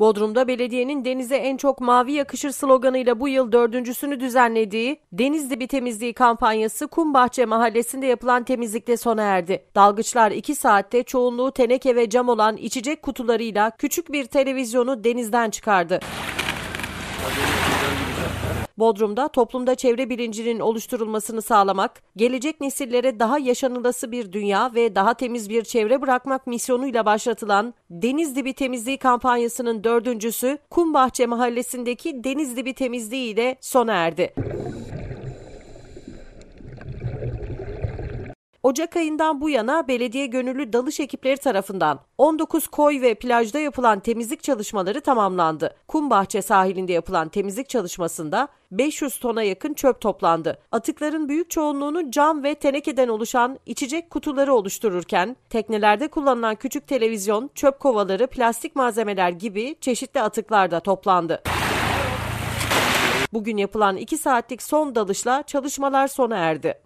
Bodrum'da belediyenin denize en çok mavi yakışır sloganıyla bu yıl dördüncüsünü düzenlediği Deniz bir Temizliği kampanyası Kumbahçe Mahallesi'nde yapılan temizlikte sona erdi. Dalgıçlar 2 saatte çoğunluğu teneke ve cam olan içecek kutularıyla küçük bir televizyonu denizden çıkardı. Bodrum'da toplumda çevre bilincinin oluşturulmasını sağlamak, gelecek nesillere daha yaşanılası bir dünya ve daha temiz bir çevre bırakmak misyonuyla başlatılan Deniz Dibi Temizliği kampanyasının dördüncüsü Kumbahçe Mahallesi'ndeki Deniz Dibi Temizliği ile sona erdi. Ocak ayından bu yana belediye gönüllü dalış ekipleri tarafından 19 koy ve plajda yapılan temizlik çalışmaları tamamlandı. Kumbahçe sahilinde yapılan temizlik çalışmasında 500 tona yakın çöp toplandı. Atıkların büyük çoğunluğunu cam ve tenekeden oluşan içecek kutuları oluştururken teknelerde kullanılan küçük televizyon, çöp kovaları, plastik malzemeler gibi çeşitli atıklar da toplandı. Bugün yapılan 2 saatlik son dalışla çalışmalar sona erdi.